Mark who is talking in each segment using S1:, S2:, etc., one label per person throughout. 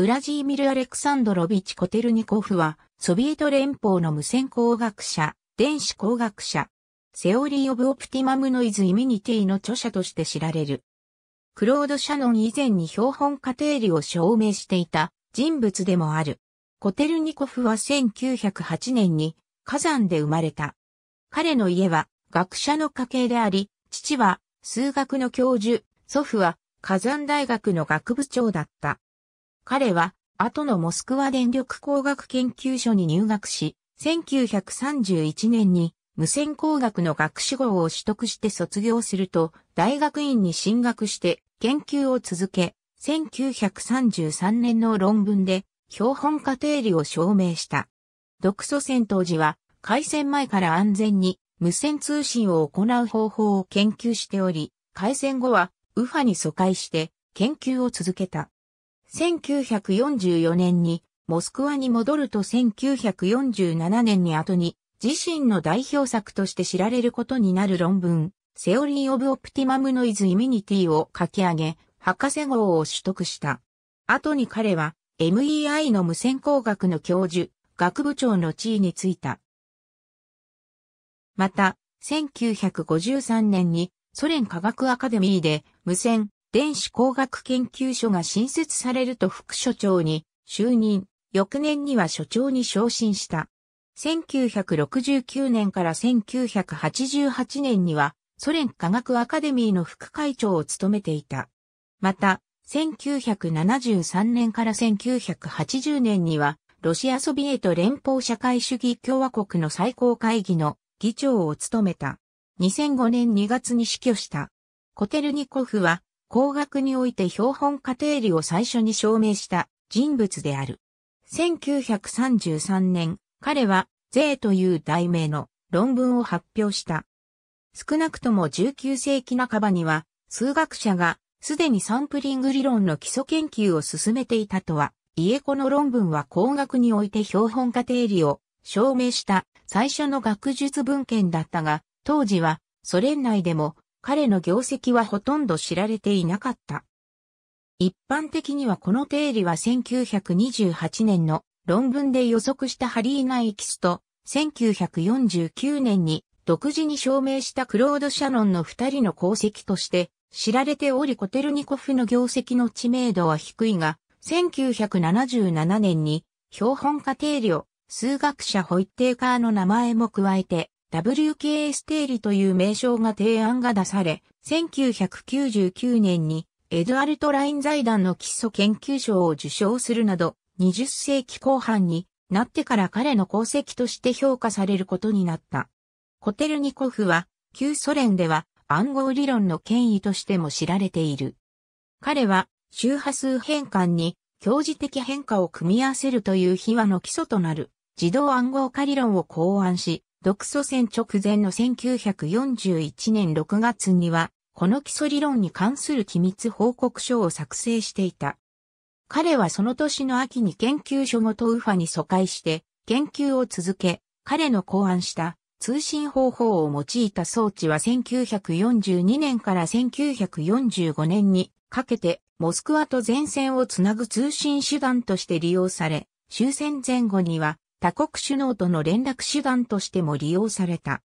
S1: ウラジーミル・アレクサンドロビチ・コテルニコフは、ソビエト連邦の無線工学者、電子工学者、セオリー・オブ・オプティマム・ノイズ・イミニティの著者として知られる。クロード・シャノン以前に標本家定理を証明していた人物でもある。コテルニコフは1908年に火山で生まれた。彼の家は学者の家系であり、父は数学の教授、祖父は火山大学の学部長だった。彼は、後のモスクワ電力工学研究所に入学し、1931年に無線工学の学士号を取得して卒業すると、大学院に進学して研究を続け、1933年の論文で標本化定理を証明した。独ソ戦闘時は、開戦前から安全に無線通信を行う方法を研究しており、開戦後は右派に疎開して研究を続けた。1944年にモスクワに戻ると1947年に後に自身の代表作として知られることになる論文、セオリー・オブ・オプティマム・ノイズ・イミニティを書き上げ、博士号を取得した。後に彼は MEI の無線工学の教授、学部長の地位に就いた。また、1953年にソ連科学アカデミーで無線電子工学研究所が新設されると副所長に就任、翌年には所長に昇進した。1969年から1988年にはソ連科学アカデミーの副会長を務めていた。また、1973年から1980年にはロシアソビエト連邦社会主義共和国の最高会議の議長を務めた。2005年2月に死去した。コテルニコフは工学において標本家定理を最初に証明した人物である。1933年、彼は、税という題名の論文を発表した。少なくとも19世紀半ばには、数学者がすでにサンプリング理論の基礎研究を進めていたとは、いえこの論文は工学において標本家定理を証明した最初の学術文献だったが、当時はソ連内でも彼の業績はほとんど知られていなかった。一般的にはこの定理は1928年の論文で予測したハリーナ・イキスと1949年に独自に証明したクロード・シャノンの二人の功績として知られておりコテルニコフの業績の知名度は低いが1977年に標本化定理を数学者ホイッテーカーの名前も加えて WK ステーリという名称が提案が出され、1999年にエドアルト・ライン財団の基礎研究賞を受賞するなど、20世紀後半になってから彼の功績として評価されることになった。コテルニコフは、旧ソ連では暗号理論の権威としても知られている。彼は、周波数変換に、強磁的変化を組み合わせるという秘話の基礎となる、自動暗号化理論を考案し、独ソ戦直前の1941年6月には、この基礎理論に関する機密報告書を作成していた。彼はその年の秋に研究所ごとウファに疎開して、研究を続け、彼の考案した通信方法を用いた装置は1942年から1945年にかけて、モスクワと前線をつなぐ通信手段として利用され、終戦前後には他国首脳との連絡手段としても利用された。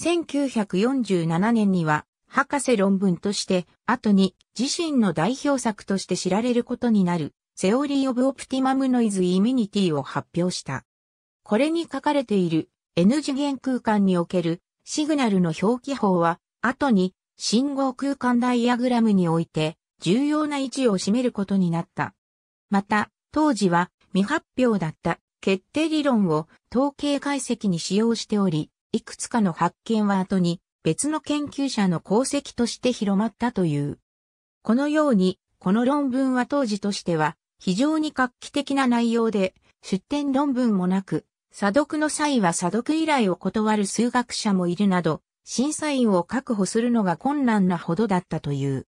S1: 1947年には、博士論文として、後に自身の代表作として知られることになる、セオリー・オブ・オプティマム・ノイズ・イミニティを発表した。これに書かれている N 次元空間におけるシグナルの表記法は、後に信号空間ダイアグラムにおいて重要な位置を占めることになった。また、当時は未発表だった決定理論を統計解析に使用しており、いくつかの発見は後に別の研究者の功績として広まったという。このように、この論文は当時としては非常に画期的な内容で、出典論文もなく、査読の際は査読依頼を断る数学者もいるなど、審査員を確保するのが困難なほどだったという。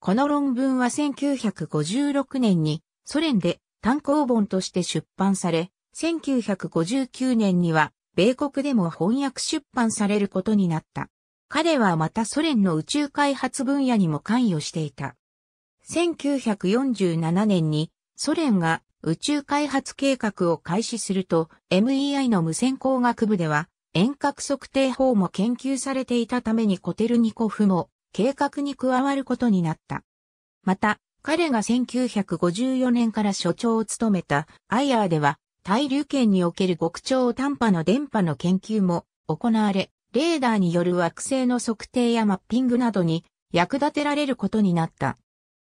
S1: この論文は1956年にソ連で単行本として出版され、1959年には、米国でも翻訳出版されることになった。彼はまたソ連の宇宙開発分野にも関与していた。1947年にソ連が宇宙開発計画を開始すると MEI の無線工学部では遠隔測定法も研究されていたためにコテルニコフも計画に加わることになった。また、彼が1954年から所長を務めたアーでは対流圏における極超短波の電波の研究も行われ、レーダーによる惑星の測定やマッピングなどに役立てられることになった。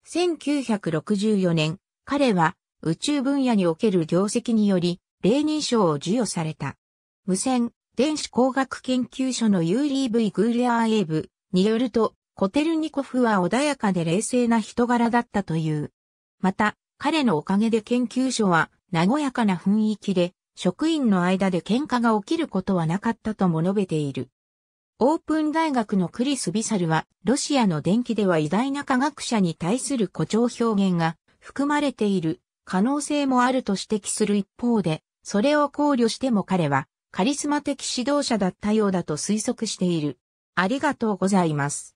S1: 1964年、彼は宇宙分野における業績により、例認証を授与された。無線、電子工学研究所のユーリー・グーレアーエーブによると、コテルニコフは穏やかで冷静な人柄だったという。また、彼のおかげで研究所は和やかな雰囲気で、職員の間で喧嘩が起きることはなかったとも述べている。オープン大学のクリス・ビサルは、ロシアの電気では偉大な科学者に対する誇張表現が含まれている可能性もあると指摘する一方で、それを考慮しても彼はカリスマ的指導者だったようだと推測している。ありがとうございます。